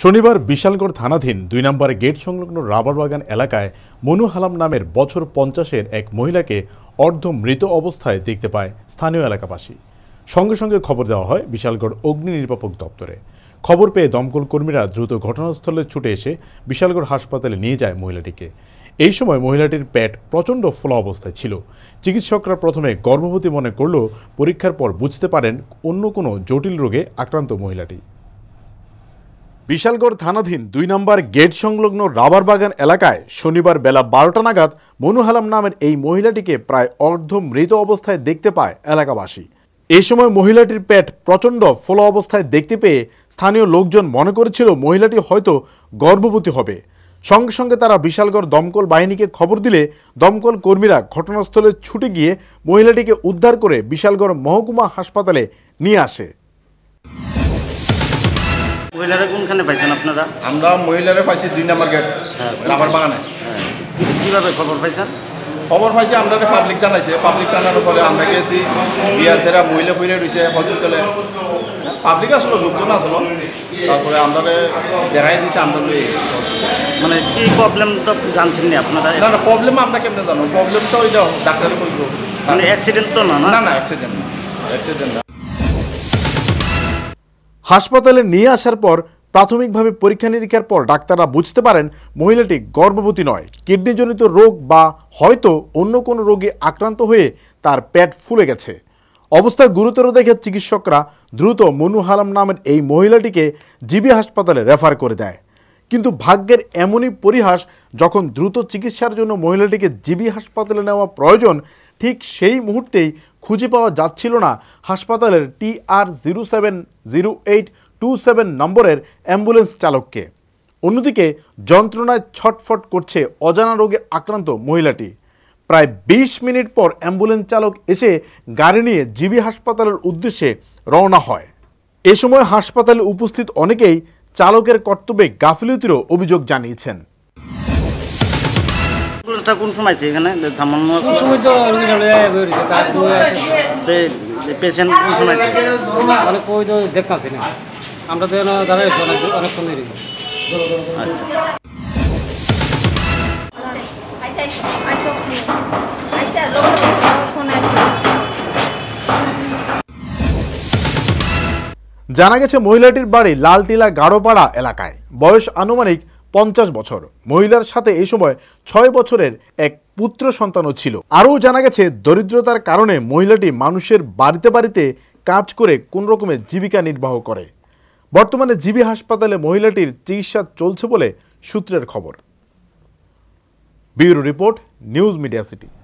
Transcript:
শনিবার বিশালগড় থানাধীন দুই নম্বর গেট সংলগ্ন রাবার বাগান এলাকায় মনু হালাম নামের বছর পঞ্চাশের এক মহিলাকে অর্ধ মৃত অবস্থায় দেখতে পায় স্থানীয় এলাকাবাসী সঙ্গে সঙ্গে খবর দেওয়া হয় বিশালগড় অগ্নি নির্বাপক দপ্তরে খবর পেয়ে দমকল কর্মীরা দ্রুত ঘটনাস্থলে ছুটে এসে বিশালগড় হাসপাতালে নিয়ে যায় মহিলাটিকে এই সময় মহিলাটির পেট প্রচণ্ড ফোলা অবস্থায় ছিল চিকিৎসকরা প্রথমে গর্ভবতী মনে করলেও পরীক্ষার পর বুঝতে পারেন অন্য কোনো জটিল রোগে আক্রান্ত মহিলাটি বিশালগড় থানাধীন দুই নম্বর গেট সংলগ্ন রাবার বাগান এলাকায় শনিবার বেলা বারোটা নাগাদ মনুহালাম নামের এই মহিলাটিকে প্রায় অর্ধ মৃত অবস্থায় দেখতে পায় এলাকাবাসী এ সময় মহিলাটির পেট প্রচণ্ড ফোলা অবস্থায় দেখতে পেয়ে স্থানীয় লোকজন মনে করেছিল মহিলাটি হয়তো গর্ভবতী হবে সঙ্গে সঙ্গে তারা বিশালগড় দমকল বাহিনীকে খবর দিলে দমকল কর্মীরা ঘটনাস্থলে ছুটে গিয়ে মহিলাটিকে উদ্ধার করে বিশালগড় মহকুমা হাসপাতালে নিয়ে আসে মহিলারা কোনখানে পাইছেন আপনারা আমরা মহিলারা পাইছি দুই নম্বর গেট হ্যাঁ। রাবার বাগানে হ্যাঁ। কীভাবে খবর পাইছেন খবর পাইছি আমরা পাবলিক জানাইছে পাবলিক জানানোর ফলে আমরা গেছি বিয়াছেরা মহিলা ফিরে রয়েছে হসপিটালে পাবলিক আসলো লোকজন আসলো তারপরে আমরা দেখাই দিয়েছি আমরা মানে কি প্রবলেমটা জানছেন না আপনারা না না প্রবলেম আমরা কেমনে জানো প্রবলেমটা ওই যাও ডাক্তারে বলবো মানে অ্যাক্সিডেন্ট তো না না না অ্যাক্সিডেন্ট না অ্যাক্সিডেন্ট না হাসপাতালে নিয়ে আসার পর প্রাথমিকভাবে পরীক্ষা নিরীক্ষার পর ডাক্তাররা বুঝতে পারেন মহিলাটি গর্ভবতী নয় কিডনিজনিত রোগ বা হয়তো অন্য কোনো রোগে আক্রান্ত হয়ে তার পেট ফুলে গেছে অবস্থা গুরুতর দেখে চিকিৎসকরা দ্রুত মনু হালাম নামের এই মহিলাটিকে জিবি হাসপাতালে রেফার করে দেয় কিন্তু ভাগ্যের এমনই পরিহাস যখন দ্রুত চিকিৎসার জন্য মহিলাটিকে জিবি হাসপাতালে নেওয়া প্রয়োজন ঠিক সেই মুহূর্তেই খুঁজে পাওয়া যাচ্ছিল না হাসপাতালের টি আর zero seven zero eight two seven নম্বরের অ্যাম্বুলেন্স চালককে অন্যদিকে যন্ত্রণায় ছটফট করছে অজানা রোগে আক্রান্ত মহিলাটি প্রায় ২০ মিনিট পর অ্যাম্বুলেন্স চালক এসে গাড়ি নিয়ে জিবি হাসপাতালের উদ্দেশ্যে রওনা হয় এ সময় হাসপাতালে উপস্থিত অনেকেই চালকের কর্তব্যে গাফিলতিরও অভিযোগ জানিয়েছেন রেজাল্টটা কোন সময় আছে এখানে পেশেন্ট কোন সময় আছে অনেক মানে ওই তো না আমরা তো দাঁড়াইছি অনেকক্ষণ আচ্ছা জানা গেছে মহিলাটির বাড়ি লালটিলা গাড়োপাড়া এলাকায় বয়স আনুমানিক পঞ্চাশ বছর মহিলার সাথে এই সময় ছয় বছরের এক পুত্র সন্তানও ছিল আরও জানা গেছে দরিদ্রতার কারণে মহিলাটি মানুষের বাড়িতে বাড়িতে কাজ করে কোন রকমের জীবিকা নির্বাহ করে বর্তমানে জিবি হাসপাতালে মহিলাটির চিকিৎসা চলছে বলে সূত্রের খবর bureau report news media city